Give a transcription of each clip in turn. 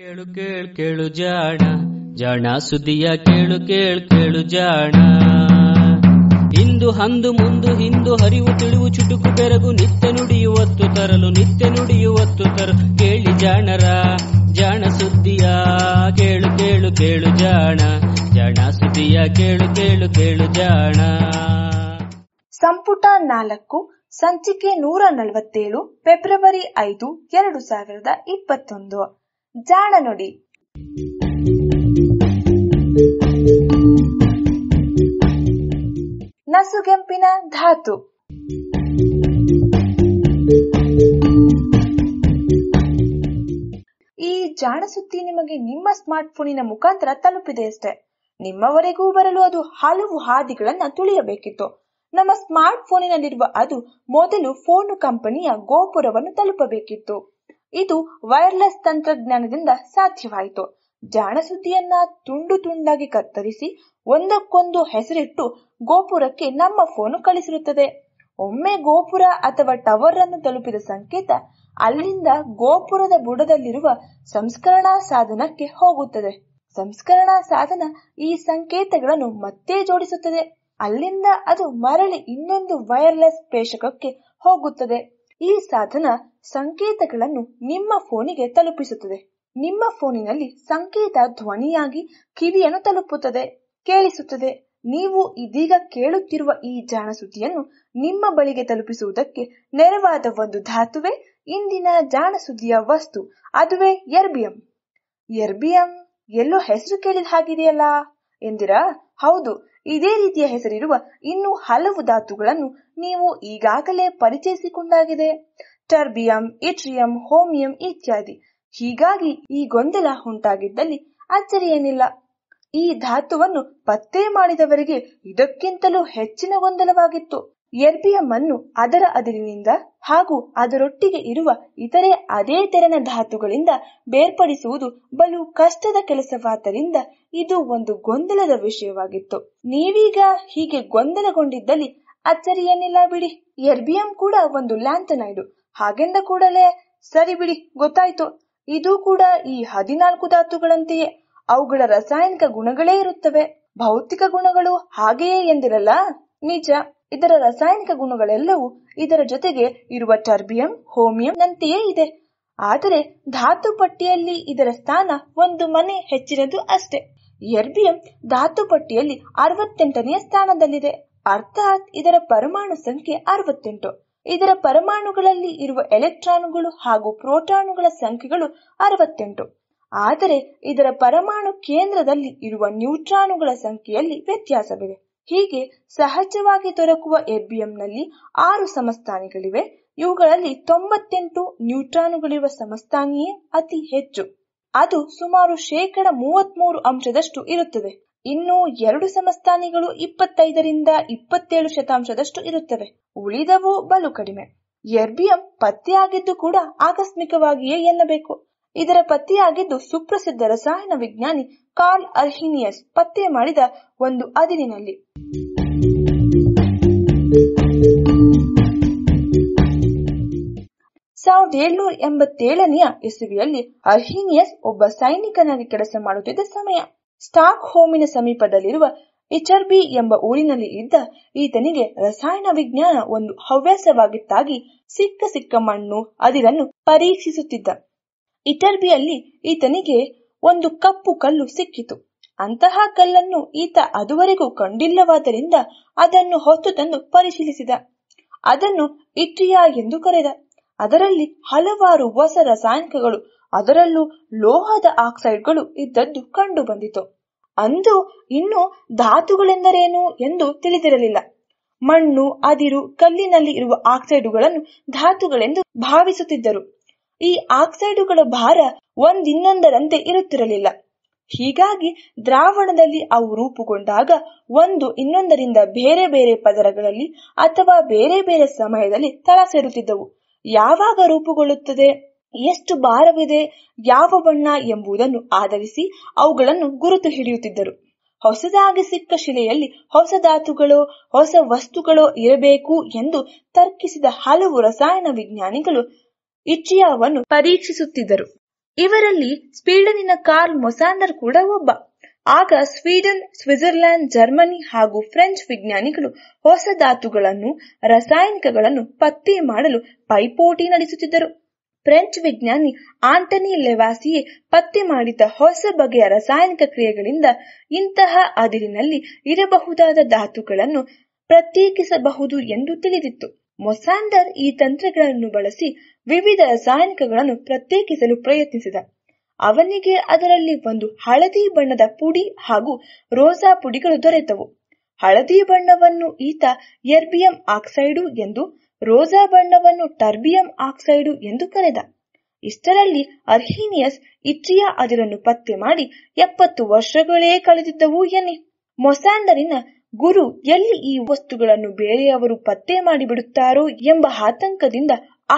ಕೇಳು ಕೇಳು ಕೇಳು ಜಾಣ ಜಾಣ ಸುದಿಯ ಕೇಳು ಕೇಳು ಕೇಳು ಜಾಣ ಇಂದು ಹಂದು ಮುಂದು ಹಿಂದು ಹರಿವು ತಿಳಿವು ಚುಟುಕು ಬೆರಗು ನಿತ್ಯ ನುಡಿಯುವತ್ತು ತರಲು ನಿತ್ಯ ನುಡಿಯುವತ್ತು ತರಲು ಕೇಳಿ ಜಾಣರ ಜಾಣ ಸುದ್ದಿಯ ಕೇಳು ಕೇಳು ಕೇಳು ಜಾಣ ಜಾಣ ಸುದಿಯ ಕೇಳು ಕೇಳು ಕೇಳು ಜಾಣ ಸಂಪುಟ ನಾಲ್ಕು ಸಂಚಿಕೆ ನೂರ ನಲವತ್ತೇಳು ಫೆಬ್ರವರಿ ಐದು ಎರಡು ಸಾವಿರದ ಇಪ್ಪತ್ತೊಂದು ಜಾಣ ನುಡಿ ನಸುಗೆಂಪಿನ ಧಾತು ಈ ಜಾಣ ಸುತ್ತಿ ನಿಮಗೆ ನಿಮ್ಮ ಸ್ಮಾರ್ಟ್ ಫೋನಿನ ಮುಖಾಂತರ ತಲುಪಿದೆ ಅಷ್ಟೇ ನಿಮ್ಮವರೆಗೂ ಬರಲು ಅದು ಹಲವು ಹಾದಿಗಳನ್ನ ತುಳಿಯಬೇಕಿತ್ತು ನಮ್ಮ ಸ್ಮಾರ್ಟ್ ಫೋನಿನಲ್ಲಿರುವ ಅದು ಮೊದಲು ಫೋನು ಕಂಪನಿಯ ಗೋಪುರವನ್ನು ತಲುಪಬೇಕಿತ್ತು ಇದು ವೈರ್ಲೆಸ್ ತಂತ್ರಜ್ಞಾನದಿಂದ ಸಾಧ್ಯವಾಯಿತು ಜಾಣ ತುಂಡು ತುಂಡಾಗಿ ಕತ್ತರಿಸಿ ಒಂದಕ್ಕೊಂದು ಹೆಸರಿಟ್ಟು ಗೋಪುರಕ್ಕೆ ನಮ್ಮ ಫೋನು ಕಳಿಸಿರುತ್ತದೆ ಒಮ್ಮೆ ಗೋಪುರ ಅಥವಾ ಟವರ್ ಅನ್ನು ತಲುಪಿದ ಸಂಕೇತ ಅಲ್ಲಿಂದ ಗೋಪುರದ ಬುಡದಲ್ಲಿರುವ ಸಂಸ್ಕರಣಾ ಸಾಧನಕ್ಕೆ ಹೋಗುತ್ತದೆ ಸಂಸ್ಕರಣಾ ಸಾಧನ ಈ ಸಂಕೇತಗಳನ್ನು ಮತ್ತೆ ಜೋಡಿಸುತ್ತದೆ ಅಲ್ಲಿಂದ ಅದು ಮರಳಿ ಇನ್ನೊಂದು ವೈರ್ಲೆಸ್ ಪೇಷಕಕ್ಕೆ ಹೋಗುತ್ತದೆ ಈ ಸಾಧನ ಸಂಕೇತಗಳನ್ನು ನಿಮ್ಮ ಫೋನಿಗೆ ತಲುಪಿಸುತ್ತದೆ ನಿಮ್ಮ ಫೋನಿನಲ್ಲಿ ಸಂಕೇತ ಧ್ವನಿಯಾಗಿ ಕಿವಿಯನ್ನು ತಲುಪುತ್ತದೆ ಕೇಳಿಸುತ್ತದೆ ನೀವು ಇದೀಗ ಕೇಳುತ್ತಿರುವ ಈ ಜಾಣ ಸುದ್ದಿಯನ್ನು ನಿಮ್ಮ ಬಳಿಗೆ ತಲುಪಿಸುವುದಕ್ಕೆ ನೆರವಾದ ಒಂದು ಧಾತುವೆ ಇಂದಿನ ಜಾಣ ಸುದ್ದಿಯ ವಸ್ತು ಅದುವೆ ಎರ್ಬಿಯಂ ಎರ್ಬಿಯಂ ಎಲ್ಲೋ ಹೆಸರು ಕೇಳಿದ ಹಾಗಿದೆಯಲ್ಲ ಎಂದಿರಾ ಹೌದು ಇದೇ ರೀತಿಯ ಹೆಸರಿರುವ ಇನ್ನೂ ಹಲವು ಧಾತುಗಳನ್ನು ನೀವು ಈಗಾಗಲೇ ಪರಿಚಯಿಸಿಕೊಂಡಾಗಿದೆ ಟರ್ಬಿಯಂ ಇಟ್ರಿಯಂ ಹೋಮಿಯಂ ಇತ್ಯಾದಿ ಹೀಗಾಗಿ ಈ ಗೊಂದಲ ಉಂಟಾಗಿದ್ದಲ್ಲಿ ಅಚ್ಚರಿಯೇನಿಲ್ಲ ಈ ಧಾತುವನ್ನು ಪತ್ತೆ ಮಾಡಿದವರಿಗೆ ಇದಕ್ಕಿಂತಲೂ ಹೆಚ್ಚಿನ ಗೊಂದಲವಾಗಿತ್ತು ಎರ್ಬಿಯಂ ಅನ್ನು ಅದರ ಅದಿರಿನಿಂದ ಹಾಗೂ ಅದರೊಟ್ಟಿಗೆ ಇರುವ ಇತರೆ ಅದೇ ತೆರನ ಧಾತುಗಳಿಂದ ಬೇರ್ಪಡಿಸುವುದು ಬಲು ಕಷ್ಟದ ಕೆಲಸವಾದ್ದರಿಂದ ಇದು ಒಂದು ಗೊಂದಲದ ವಿಷಯವಾಗಿತ್ತು ನೀವೀಗ ಹೀಗೆ ಗೊಂದಲಗೊಂಡಿದ್ದಲ್ಲಿ ಅಚ್ಚರಿಯನ್ನಿಲ್ಲ ಬಿಡಿ ಎರ್ಬಿಯಂ ಕೂಡ ಒಂದು ಲ್ಯಾಂಥನಾಯ್ಡು ಹಾಗೆಂದ ಕೂಡಲೇ ಸರಿ ಬಿಡಿ ಗೊತ್ತಾಯ್ತು ಇದು ಕೂಡ ಈ ಹದಿನಾಲ್ಕು ಧಾತುಗಳಂತೆಯೇ ಅವುಗಳ ರಾಸಾಯನಿಕ ಗುಣಗಳೇ ಇರುತ್ತವೆ ಭೌತಿಕ ಗುಣಗಳು ಹಾಗೆಯೇ ಎಂದಿರಲ್ಲ ನಿಜ ಇದರ ರಾಸಾಯನಿಕ ಗುಣಗಳೆಲ್ಲವೂ ಇದರ ಜೊತೆಗೆ ಇರುವ ಟರ್ಬಿಯಂ ಹೋಮಿಯಂ ನಂತೆಯೇ ಇದೆ ಆದರೆ ಧಾತು ಪಟ್ಟಿಯಲ್ಲಿ ಇದರ ಸ್ಥಾನ ಒಂದು ಮನೆ ಹೆಚ್ಚಿರದು ಅಷ್ಟೇ ಎರ್ಬಿಯಂ ಧಾತು ಪಟ್ಟಿಯಲ್ಲಿ ಅರವತ್ತೆಂಟನೆಯ ಸ್ಥಾನದಲ್ಲಿದೆ ಅರ್ಥಾತ್ ಇದರ ಪರಮಾಣು ಸಂಖ್ಯೆ ಅರವತ್ತೆಂಟು ಇದರ ಪರಮಾಣುಗಳಲ್ಲಿ ಇರುವ ಎಲೆಕ್ಟ್ರಾನುಗಳು ಹಾಗೂ ಪ್ರೋಟಾನುಗಳ ಸಂಖ್ಯೆಗಳು ಅರವತ್ತೆಂಟು ಆದರೆ ಇದರ ಪರಮಾಣು ಕೇಂದ್ರದಲ್ಲಿ ಇರುವ ನ್ಯೂಟ್ರಾನುಗಳ ಸಂಖ್ಯೆಯಲ್ಲಿ ವ್ಯತ್ಯಾಸವಿದೆ ಹೀಗೆ ಸಹಜವಾಗಿ ದೊರಕುವ ಎಬಿಎಂನಲ್ಲಿ ಆರು ಸಮಸ್ಥಾನಿಗಳಿವೆ ಇವುಗಳಲ್ಲಿ ತೊಂಬತ್ತೆಂಟು ನ್ಯೂಟ್ರಾನುಗಳಿರುವ ಸಮಸ್ಥಾನಿಯೇ ಅತಿ ಹೆಚ್ಚು ಅದು ಸುಮಾರು ಶೇಕಡ ಮೂರು ಅಂಶದಷ್ಟು ಇರುತ್ತದೆ ಇನ್ನು ಎರಡು ಸಮಸ್ಥಾನಿಗಳು ಇಪ್ಪತ್ತೈದರಿಂದ ಇಪ್ಪತ್ತೇಳು ಶತಾಂಶದಷ್ಟು ಇರುತ್ತವೆ ಉಳಿದವು ಬಲು ಕಡಿಮೆ ಎರ್ಬಿಯಂ ಪತ್ತೆಯಾಗಿದ್ದು ಕೂಡ ಆಕಸ್ಮಿಕವಾಗಿಯೇ ಎನ್ನಬೇಕು ಇದರ ಪತ್ತೆಯಾಗಿದ್ದು ಸುಪ್ರಸಿದ್ಧ ರಸಾಯನ ವಿಜ್ಞಾನಿ ಕಾರ್ಲ್ ಅರ್ಹಿನಿಯಸ್ ಪತ್ತೆ ಮಾಡಿದ ಒಂದು ಅದಿರಿನಲ್ಲಿ ಸಾವಿರದ ಏಳ್ನೂರ ಎಂಬತ್ತೇಳನೆಯ ಇಸುವಿಯಲ್ಲಿ ಅರ್ಹಿನಿಯಸ್ ಒಬ್ಬ ಸೈನಿಕನಾಗಿ ಕೆಲಸ ಮಾಡುತ್ತಿದ್ದ ಸಮಯ ಸ್ಟಾಕ್ ಹೋಮಿನ ಸಮೀಪದಲ್ಲಿರುವ ಇಚರ್ಬಿ ಎಂಬ ಊರಿನಲ್ಲಿ ಇದ್ದ ಈತನಿಗೆ ರಸಾಯನ ವಿಜ್ಞಾನ ಒಂದು ಹವ್ಯಾಸವಾಗಿತ್ತಾಗಿ ಸಿಕ್ಕ ಸಿಕ್ಕ ಮಣ್ಣು ಅದಿರನ್ನು ಪರೀಕ್ಷಿಸುತ್ತಿದ್ದ ಇಟರ್ಬಿಯಲ್ಲಿ ಈತನಿಗೆ ಒಂದು ಕಪ್ಪು ಕಲ್ಲು ಸಿಕ್ಕಿತು ಅಂತಹ ಕಲ್ಲನ್ನು ಈತ ಅದುವರೆಗೂ ಕಂಡಿಲ್ಲವಾದ್ದರಿಂದ ಅದನ್ನು ಹೊತ್ತು ತಂದು ಪರಿಶೀಲಿಸಿದ ಅದನ್ನು ಇಟ್ರಿಯಾ ಎಂದು ಕರೆದ ಅದರಲ್ಲಿ ಹಲವಾರು ಹೊಸ ರಾಸಾಯನಿಕಗಳು ಅದರಲ್ಲೂ ಲೋಹದ ಆಕ್ಸೈಡ್ಗಳು ಇದ್ದದ್ದು ಕಂಡು ಬಂದಿತು ಅಂದು ಇನ್ನು ಧಾತುಗಳೆಂದರೇನು ಎಂದು ತಿಳಿದಿರಲಿಲ್ಲ ಮಣ್ಣು ಅದಿರು ಕಲ್ಲಿನಲ್ಲಿ ಇರುವ ಆಕ್ಸೈಡುಗಳನ್ನು ಧಾತುಗಳೆಂದು ಭಾವಿಸುತ್ತಿದ್ದರು ಈ ಆಕ್ಸೈಡುಗಳ ಭಾರ ಒಂದಿನ್ನೊಂದರಂತೆ ಇರುತ್ತಿರಲಿಲ್ಲ ಹೀಗಾಗಿ ದ್ರಾವಣದಲ್ಲಿ ಅವು ರೂಪುಗೊಂಡಾಗ ಒಂದು ಇನ್ನೊಂದರಿಂದ ಬೇರೆ ಬೇರೆ ಪದರಗಳಲ್ಲಿ ಅಥವಾ ಬೇರೆ ಬೇರೆ ಸಮಯದಲ್ಲಿ ತಳ ಸೇರುತ್ತಿದ್ದವು ಯಾವಾಗ ರೂಪುಗೊಳ್ಳುತ್ತದೆ ಎಷ್ಟು ಭಾರವಿದೆ ಯಾವ ಬಣ್ಣ ಎಂಬುದನ್ನು ಆಧರಿಸಿ ಅವುಗಳನ್ನು ಗುರುತು ಹಿಡಿಯುತ್ತಿದ್ದರು ಹೊಸದಾಗಿ ಸಿಕ್ಕ ಶಿಲೆಯಲ್ಲಿ ಹೊಸ ಧಾತುಗಳು ಹೊಸ ವಸ್ತುಗಳು ಇರಬೇಕು ಎಂದು ತರ್ಕಿಸಿದ ಹಲವು ರಸಾಯನ ವಿಜ್ಞಾನಿಗಳು ಇಚಿಯಾವನ್ನು ಪರೀಕ್ಷಿಸುತ್ತಿದ್ದರು ಇವರಲ್ಲಿ ಸ್ವೀಡನಿನ ಕಾರ್ಲ್ ಮೊಸಾಂಡರ್ ಕೂಡ ಒಬ್ಬ ಆಗ ಸ್ವೀಡನ್ ಸ್ವಿಟ್ಜರ್ಲೆಂಡ್ ಜರ್ಮನಿ ಹಾಗೂ ಫ್ರೆಂಚ್ ವಿಜ್ಞಾನಿಗಳು ಹೊಸ ಧಾತುಗಳನ್ನು ರಾಸಾಯನಿಕಗಳನ್ನು ಪತ್ತೆ ಮಾಡಲು ಪೈಪೋಟಿ ನಡೆಸುತ್ತಿದ್ದರು ಫ್ರೆಂಚ್ ವಿಜ್ಞಾನಿ ಆಂಟನಿ ಲೆವಾಸಿಯೇ ಪತ್ತೆ ಮಾಡಿದ ಹೊಸ ಬಗೆಯ ರಾಸಾಯನಿಕ ಕ್ರಿಯೆಗಳಿಂದ ಇಂತಹ ಅದಿರಿನಲ್ಲಿ ಇರಬಹುದಾದ ಧಾತುಗಳನ್ನು ಪ್ರತ್ಯೇಕಿಸಬಹುದು ಎಂದು ತಿಳಿದಿತ್ತು ಮೊಸಾಂಡರ್ ಈ ತಂತ್ರಗಳನ್ನು ಬಳಸಿ ವಿವಿಧ ರಾಸಾಯನಿಕಗಳನ್ನು ಪ್ರತ್ಯೇಕಿಸಲು ಪ್ರಯತ್ನಿಸಿದ ಅವನಿಗೆ ಅದರಲ್ಲಿ ಒಂದು ಹಳದಿ ಬಣ್ಣದ ಪುಡಿ ಹಾಗೂ ರೋಸಾ ಪುಡಿಗಳು ದೊರೆತವು ಹಳದಿ ಬಣ್ಣವನ್ನು ಈತ ಎರ್ಬಿಯಂ ಆಕ್ಸೈಡು ಎಂದು ರೋಸಾ ಬಣ್ಣವನ್ನು ಟರ್ಬಿಯಂ ಆಕ್ಸೈಡು ಎಂದು ಕರೆದ ಇಷ್ಟರಲ್ಲಿ ಅರ್ಹೀನಿಯಸ್ ಇಟ್ರಿಯಾ ಅದಿರನ್ನು ಪತ್ತೆ ಮಾಡಿ ಎಪ್ಪತ್ತು ವರ್ಷಗಳೇ ಕಳೆದಿದ್ದವು ಎನ್ನಿ ಮೊಸಾಂಡರಿನ ಗುರು ಎಲ್ಲಿ ಈ ವಸ್ತುಗಳನ್ನು ಬೇರೆಯವರು ಪತ್ತೆ ಮಾಡಿಬಿಡುತ್ತಾರೋ ಎಂಬ ಆತಂಕದಿಂದ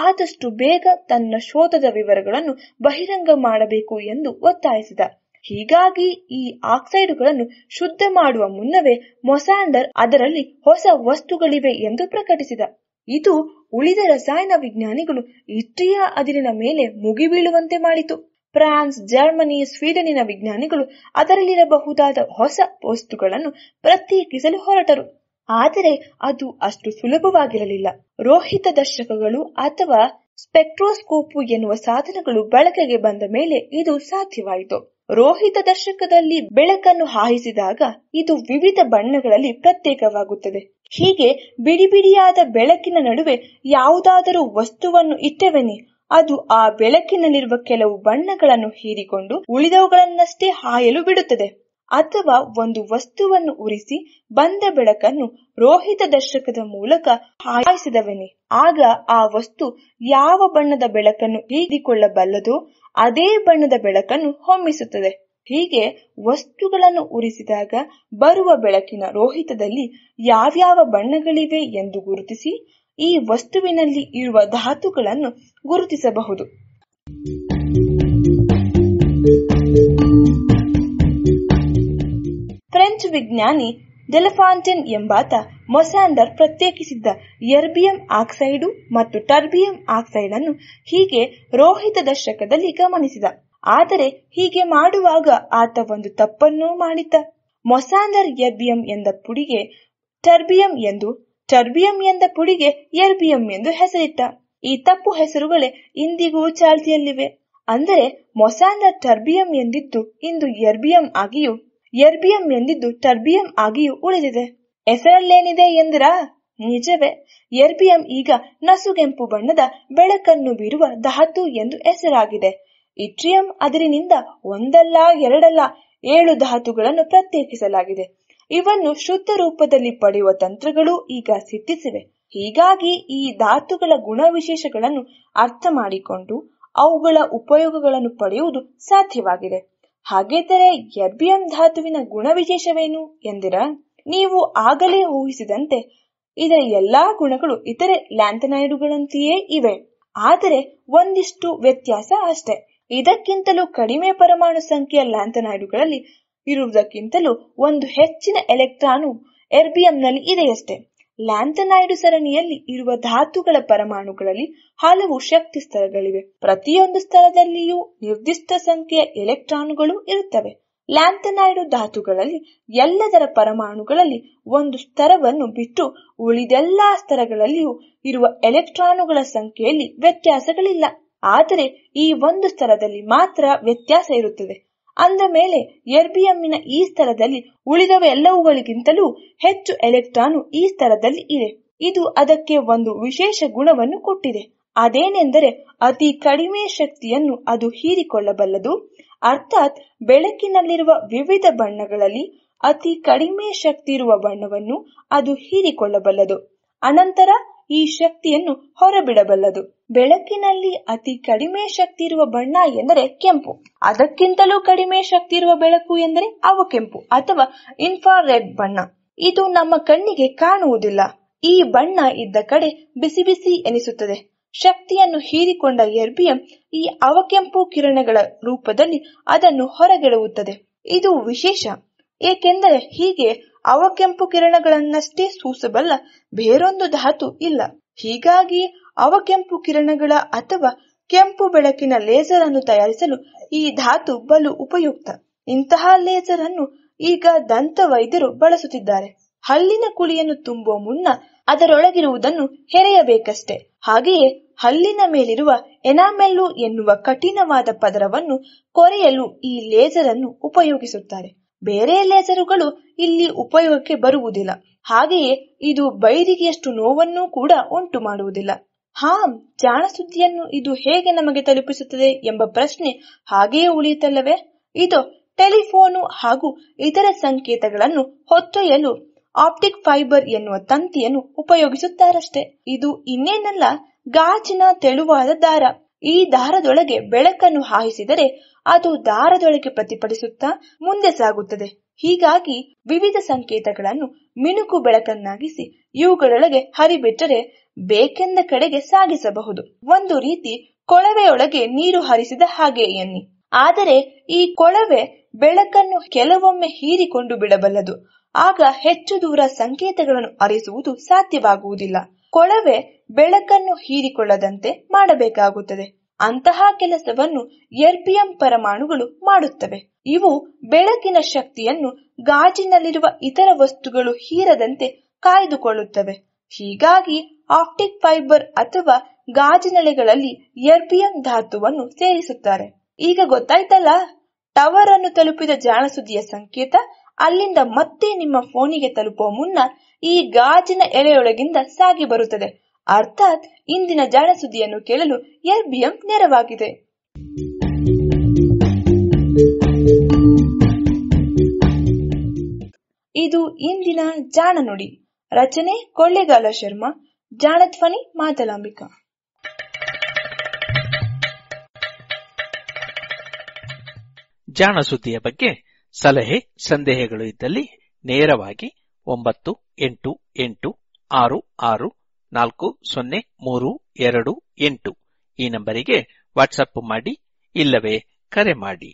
ಆದಷ್ಟು ಬೇಗ ತನ್ನ ಶೋಧದ ವಿವರಗಳನ್ನು ಬಹಿರಂಗ ಮಾಡಬೇಕು ಎಂದು ಒತ್ತಾಯಿಸಿದ ಹೀಗಾಗಿ ಈ ಆಕ್ಸೈಡ್ಗಳನ್ನು ಶುದ್ಧ ಮಾಡುವ ಮುನ್ನವೇ ಮೊಸಾಂಡರ್ ಅದರಲ್ಲಿ ಹೊಸ ವಸ್ತುಗಳಿವೆ ಎಂದು ಪ್ರಕಟಿಸಿದ ಇದು ಉಳಿದ ರಸಾಯನ ವಿಜ್ಞಾನಿಗಳು ಇಟ್ರಿಯ ಅದಿರಿನ ಮೇಲೆ ಮುಗಿಬೀಳುವಂತೆ ಮಾಡಿತು ಫ್ರಾನ್ಸ್ ಜರ್ಮನಿ ಸ್ವೀಡನಿನ ವಿಜ್ಞಾನಿಗಳು ಅದರಲ್ಲಿರಬಹುದಾದ ಹೊಸ ವಸ್ತುಗಳನ್ನು ಪ್ರತ್ಯೇಕಿಸಲು ಹೊರಟರು ಆದರೆ ಅದು ಅಷ್ಟು ಸುಲಭವಾಗಿರಲಿಲ್ಲ ರೋಹಿತ ದರ್ಶಕಗಳು ಅಥವಾ ಸ್ಪೆಕ್ಟ್ರೋಸ್ಕೋಪು ಎನ್ನುವ ಸಾಧನಗಳು ಬಳಕೆಗೆ ಬಂದ ಮೇಲೆ ಇದು ಸಾಧ್ಯವಾಯಿತು ರೋಹಿತ ದರ್ಶಕದಲ್ಲಿ ಬೆಳಕನ್ನು ಹಾಯಿಸಿದಾಗ ಇದು ವಿವಿಧ ಬಣ್ಣಗಳಲ್ಲಿ ಪ್ರತ್ಯೇಕವಾಗುತ್ತದೆ ಹೀಗೆ ಬಿಡಿಬಿಡಿಯಾದ ಬೆಳಕಿನ ನಡುವೆ ಯಾವುದಾದರೂ ವಸ್ತುವನ್ನು ಇಟ್ಟವೆನೆ ಅದು ಆ ಬೆಳಕಿನಲ್ಲಿರುವ ಕೆಲವು ಬಣ್ಣಗಳನ್ನು ಹೀರಿಕೊಂಡು ಉಳಿದವುಗಳನ್ನಷ್ಟೇ ಹಾಯಲು ಬಿಡುತ್ತದೆ ಅಥವಾ ಒಂದು ವಸ್ತುವನ್ನು ಉರಿಸಿ ಬಂದ ಬೆಳಕನ್ನು ರೋಹಿತ ದರ್ಶಕದ ಮೂಲಕ ಹಾಯಿಸಿದವನೇ ಆಗ ಆ ವಸ್ತು ಯಾವ ಬಣ್ಣದ ಬೆಳಕನ್ನು ಹೀರಿಕೊಳ್ಳಬಲ್ಲದೋ ಅದೇ ಬಣ್ಣದ ಬೆಳಕನ್ನು ಹೊಮ್ಮಿಸುತ್ತದೆ ಹೀಗೆ ವಸ್ತುಗಳನ್ನು ಉರಿಸಿದಾಗ ಬರುವ ಬೆಳಕಿನ ರೋಹಿತದಲ್ಲಿ ಯಾವ್ಯಾವ ಬಣ್ಣಗಳಿವೆ ಎಂದು ಗುರುತಿಸಿ ಈ ವಸ್ತುವಿನಲ್ಲಿ ಇರುವ ಧಾತುಗಳನ್ನು ಗುರುತಿಸಬಹುದು ಫ್ರೆಂಚ್ ವಿಜ್ಞಾನಿ ಡೆಲಫಾಂಟೆನ್ ಎಂಬಾತ ಮೊಸಾಂಡರ್ ಪ್ರತ್ಯೇಕಿಸಿದ್ದ ಎರ್ಬಿಯಂ ಆಕ್ಸೈಡು ಮತ್ತು ಟರ್ಬಿಯಂ ಆಕ್ಸೈಡ್ ಅನ್ನು ಹೀಗೆ ರೋಹಿತ ದಶಕದಲ್ಲಿ ಗಮನಿಸಿದ ಆದರೆ ಹೀಗೆ ಮಾಡುವಾಗ ಆತ ಒಂದು ತಪ್ಪನ್ನು ಮಾಡಿದ್ದ ಮೊಸಾಂಡರ್ ಎರ್ಬಿಯಂ ಎಂದ ಪುಡಿಗೆ ಟರ್ಬಿಯಂ ಎಂದು ಟರ್ಬಿಯಂ ಎಂದ ಪುಡಿಗೆ ಎರ್ಬಿಯಂ ಎಂದು ಹೆಸರಿಟ್ಟ ಈ ತಪ್ಪು ಹೆಸರುಗಳೇ ಇಂದಿಗೂ ಚಾಲ್ತಿಯಲ್ಲಿವೆ ಅಂದರೆ ಮೊಸಾಂದ ಟರ್ಬಿಯಂ ಎಂದಿದ್ದು ಇಂದು ಎರ್ಬಿಯಂ ಆಗಿಯೂ ಎರ್ಬಿಯಂ ಎಂದಿದ್ದು ಟರ್ಬಿಯಂ ಆಗಿಯೂ ಉಳಿದಿದೆ ಹೆಸರಲ್ಲೇನಿದೆ ಎಂದ್ರ ನಿಜವೇ ಎರ್ಬಿಯಂ ಈಗ ನಸುಗೆಂಪು ಬಣ್ಣದ ಬೆಳಕನ್ನು ಬೀರುವ ಧಾತು ಎಂದು ಹೆಸರಾಗಿದೆ ಇಟ್ರಿಯಂ ಅದರಿನಿಂದ ಒಂದಲ್ಲ ಎರಡಲ್ಲ ಏಳು ಧಾತುಗಳನ್ನು ಪ್ರತ್ಯೇಕಿಸಲಾಗಿದೆ ಇವನ್ನು ಶುದ್ಧ ರೂಪದಲ್ಲಿ ಪಡೆಯುವ ತಂತ್ರಗಳು ಈಗ ಸಿದ್ಧಿಸಿವೆ ಹೀಗಾಗಿ ಈ ಧಾತುಗಳ ಗುಣವಿಶೇಷಗಳನ್ನು ಅರ್ಥ ಮಾಡಿಕೊಂಡು ಅವುಗಳ ಉಪಯೋಗಗಳನ್ನು ಪಡೆಯುವುದು ಸಾಧ್ಯವಾಗಿದೆ ಹಾಗೆದರೆ ಎರ್ಬಿಯಂ ಧಾತುವಿನ ಗುಣವಿಶೇಷವೇನು ಎಂದಿರ ನೀವು ಆಗಲೇ ಊಹಿಸಿದಂತೆ ಇದರ ಎಲ್ಲಾ ಗುಣಗಳು ಇತರೆ ಲ್ಯಾಂಥನೈಡುಗಳಂತೆಯೇ ಇವೆ ಆದರೆ ಒಂದಿಷ್ಟು ವ್ಯತ್ಯಾಸ ಅಷ್ಟೆ ಇದಕ್ಕಿಂತಲೂ ಕಡಿಮೆ ಪರಮಾಣು ಸಂಖ್ಯೆಯ ಲ್ಯಾಂಥನೈಡುಗಳಲ್ಲಿ ಇರುವುದಕ್ಕಿಂತಲೂ ಒಂದು ಹೆಚ್ಚಿನ ಎಲೆಕ್ಟ್ರಾನು ಎರ್ಬಿಯಂನಲ್ಲಿ ಇದೆಯಷ್ಟೇ ಲ್ಯಾಂಥನಾಯ್ಡು ಸರಣಿಯಲ್ಲಿ ಇರುವ ಧಾತುಗಳ ಪರಮಾಣುಗಳಲ್ಲಿ ಹಲವು ಶಕ್ತಿ ಸ್ಥಳಗಳಿವೆ ಪ್ರತಿಯೊಂದು ಸ್ಥಳದಲ್ಲಿಯೂ ನಿರ್ದಿಷ್ಟ ಸಂಖ್ಯೆಯ ಎಲೆಕ್ಟ್ರಾನುಗಳು ಇರುತ್ತವೆ ಲ್ಯಾಂಥನಾಯ್ಡು ಧಾತುಗಳಲ್ಲಿ ಎಲ್ಲದರ ಪರಮಾಣುಗಳಲ್ಲಿ ಒಂದು ಸ್ತರವನ್ನು ಬಿಟ್ಟು ಉಳಿದೆಲ್ಲ ಸ್ತರಗಳಲ್ಲಿಯೂ ಇರುವ ಎಲೆಕ್ಟ್ರಾನುಗಳ ಸಂಖ್ಯೆಯಲ್ಲಿ ವ್ಯತ್ಯಾಸಗಳಿಲ್ಲ ಆದರೆ ಈ ಒಂದು ಸ್ತರದಲ್ಲಿ ಮಾತ್ರ ವ್ಯತ್ಯಾಸ ಇರುತ್ತದೆ ಅಂದ ಮೇಲೆ ಎರ್ಬಿಯಂನ ಈ ಸ್ಥಳದಲ್ಲಿ ಉಳಿದವ ಎಲ್ಲವುಗಳಿಗಿಂತಲೂ ಹೆಚ್ಚು ಎಲೆಕ್ಟ್ರಾನು ಈ ಸ್ಥಳದಲ್ಲಿ ಇದೆ ಇದು ಅದಕ್ಕೆ ಒಂದು ವಿಶೇಷ ಗುಣವನ್ನು ಕೊಟ್ಟಿದೆ ಅದೇನೆಂದರೆ ಅತಿ ಕಡಿಮೆ ಶಕ್ತಿಯನ್ನು ಅದು ಹೀರಿಕೊಳ್ಳಬಲ್ಲದು ಅರ್ಥಾತ್ ಬೆಳಕಿನಲ್ಲಿರುವ ವಿವಿಧ ಬಣ್ಣಗಳಲ್ಲಿ ಅತಿ ಕಡಿಮೆ ಶಕ್ತಿ ಇರುವ ಬಣ್ಣವನ್ನು ಅದು ಹೀರಿಕೊಳ್ಳಬಲ್ಲದು ಅನಂತರ ಈ ಶಕ್ತಿಯನ್ನು ಹೊರಬಿಡಬಲ್ಲದು ಬೆಳಕಿನಲ್ಲಿ ಅತಿ ಕಡಿಮೆ ಶಕ್ತಿ ಇರುವ ಬಣ್ಣ ಎಂದರೆ ಕೆಂಪು ಅದಕ್ಕಿಂತಲೂ ಕಡಿಮೆ ಶಕ್ತಿ ಇರುವ ಬೆಳಕು ಎಂದರೆ ಅವಕೆಂಪು ಅಥವಾ ರೆಡ್ ಬಣ್ಣ ಇದು ನಮ್ಮ ಕಣ್ಣಿಗೆ ಕಾಣುವುದಿಲ್ಲ ಈ ಬಣ್ಣ ಇದ್ದ ಕಡೆ ಬಿಸಿ ಬಿಸಿ ಎನಿಸುತ್ತದೆ ಶಕ್ತಿಯನ್ನು ಹೀರಿಕೊಂಡ ಎರ್ಬಿಯಂ ಈ ಅವಕೆಂಪು ಕಿರಣಗಳ ರೂಪದಲ್ಲಿ ಅದನ್ನು ಹೊರಗೆಡವುತ್ತದೆ ಇದು ವಿಶೇಷ ಏಕೆಂದರೆ ಹೀಗೆ ಅವಕೆಂಪು ಕಿರಣಗಳನ್ನಷ್ಟೇ ಸೂಸಬಲ್ಲ ಬೇರೊಂದು ಧಾತು ಇಲ್ಲ ಹೀಗಾಗಿ ಅವಕೆಂಪು ಕಿರಣಗಳ ಅಥವಾ ಕೆಂಪು ಬೆಳಕಿನ ಲೇಸರ್ ಅನ್ನು ತಯಾರಿಸಲು ಈ ಧಾತು ಬಲು ಉಪಯುಕ್ತ ಇಂತಹ ಲೇಸರ್ ಅನ್ನು ಈಗ ದಂತ ವೈದ್ಯರು ಬಳಸುತ್ತಿದ್ದಾರೆ ಹಲ್ಲಿನ ಕುಳಿಯನ್ನು ತುಂಬುವ ಮುನ್ನ ಅದರೊಳಗಿರುವುದನ್ನು ಹೆರೆಯಬೇಕಷ್ಟೆ ಹಾಗೆಯೇ ಹಲ್ಲಿನ ಮೇಲಿರುವ ಎನಾಮೆಲ್ಲು ಎನ್ನುವ ಕಠಿಣವಾದ ಪದರವನ್ನು ಕೊರೆಯಲು ಈ ಲೇಸರ್ ಅನ್ನು ಉಪಯೋಗಿಸುತ್ತಾರೆ ಬೇರೆ ಲೇಸರುಗಳು ಇಲ್ಲಿ ಉಪಯೋಗಕ್ಕೆ ಬರುವುದಿಲ್ಲ ಹಾಗೆಯೇ ಇದು ಬೈರಿಗೆಯಷ್ಟು ನೋವನ್ನು ಕೂಡ ಉಂಟು ಮಾಡುವುದಿಲ್ಲ ಹಾ ಜಾಣ ಸುದ್ದಿಯನ್ನು ಇದು ಹೇಗೆ ನಮಗೆ ತಲುಪಿಸುತ್ತದೆ ಎಂಬ ಪ್ರಶ್ನೆ ಹಾಗೆಯೇ ಉಳಿಯುತ್ತಲ್ಲವೇ ಇದು ಟೆಲಿಫೋನು ಹಾಗೂ ಇತರ ಸಂಕೇತಗಳನ್ನು ಹೊತ್ತೊಯ್ಯಲು ಆಪ್ಟಿಕ್ ಫೈಬರ್ ಎನ್ನುವ ತಂತಿಯನ್ನು ಉಪಯೋಗಿಸುತ್ತಾರಷ್ಟೇ ಇದು ಇನ್ನೇನಲ್ಲ ಗಾಜಿನ ತೆಳುವಾದ ದಾರ ಈ ದಾರದೊಳಗೆ ಬೆಳಕನ್ನು ಹಾಯಿಸಿದರೆ ಅದು ದಾರದೊಳಗೆ ಪ್ರತಿಫಲಿಸುತ್ತಾ ಮುಂದೆ ಸಾಗುತ್ತದೆ ಹೀಗಾಗಿ ವಿವಿಧ ಸಂಕೇತಗಳನ್ನು ಮಿಣುಕು ಬೆಳಕನ್ನಾಗಿಸಿ ಇವುಗಳೊಳಗೆ ಹರಿಬಿಟ್ಟರೆ ಬೇಕೆಂದ ಕಡೆಗೆ ಸಾಗಿಸಬಹುದು ಒಂದು ರೀತಿ ಕೊಳವೆಯೊಳಗೆ ನೀರು ಹರಿಸಿದ ಹಾಗೆ ಎನ್ನಿ ಆದರೆ ಈ ಕೊಳವೆ ಬೆಳಕನ್ನು ಕೆಲವೊಮ್ಮೆ ಹೀರಿಕೊಂಡು ಬಿಡಬಲ್ಲದು ಆಗ ಹೆಚ್ಚು ದೂರ ಸಂಕೇತಗಳನ್ನು ಅರಿಸುವುದು ಸಾಧ್ಯವಾಗುವುದಿಲ್ಲ ಕೊಳವೆ ಬೆಳಕನ್ನು ಹೀರಿಕೊಳ್ಳದಂತೆ ಮಾಡಬೇಕಾಗುತ್ತದೆ ಅಂತಹ ಕೆಲಸವನ್ನು ಎರ್ಬಿಯಂ ಪರಮಾಣುಗಳು ಮಾಡುತ್ತವೆ ಇವು ಬೆಳಕಿನ ಶಕ್ತಿಯನ್ನು ಗಾಜಿನಲ್ಲಿರುವ ಇತರ ವಸ್ತುಗಳು ಹೀರದಂತೆ ಕಾಯ್ದುಕೊಳ್ಳುತ್ತವೆ ಹೀಗಾಗಿ ಆಪ್ಟಿಕ್ ಫೈಬರ್ ಅಥವಾ ಗಾಜಿನೆಲೆಗಳಲ್ಲಿ ಎರ್ಬಿಯಂ ಧಾತುವನ್ನು ಸೇರಿಸುತ್ತಾರೆ ಈಗ ಗೊತ್ತಾಯ್ತಲ್ಲ ಟವರ್ ಅನ್ನು ತಲುಪಿದ ಜಾಣಸುದಿಯ ಸಂಕೇತ ಅಲ್ಲಿಂದ ಮತ್ತೆ ನಿಮ್ಮ ಫೋನಿಗೆ ತಲುಪುವ ಮುನ್ನ ಈ ಗಾಜಿನ ಎಲೆಯೊಳಗಿಂದ ಸಾಗಿ ಬರುತ್ತದೆ ಅರ್ಥಾತ್ ಇಂದಿನ ಜಾಣ ಸುದ್ದಿಯನ್ನು ಕೇಳಲು ಎರ್ಬಿಎಂ ನೆರವಾಗಿದೆ ಇದು ಇಂದಿನ ಜಾಣ ನುಡಿ ರಚನೆ ಕೊಳ್ಳೇಗಾಲ ಶರ್ಮಾ ಜಾಣಧ್ವನಿ ಮಾತಲಾಂಬಿಕಾ ಜಾಣ ಸುದ್ದಿಯ ಬಗ್ಗೆ ಸಲಹೆ ಸಂದೇಹಗಳು ಇದ್ದಲ್ಲಿ ನೇರವಾಗಿ ಒಂಬತ್ತು ಎಂಟು ಎಂಟು ಆರು ಆರು ನಾಲ್ಕು ಸೊನ್ನೆ ಮೂರು ಎರಡು ಎಂಟು ಈ ನಂಬರಿಗೆ ವಾಟ್ಸಪ್ ಮಾಡಿ ಇಲ್ಲವೇ ಕರೆ ಮಾಡಿ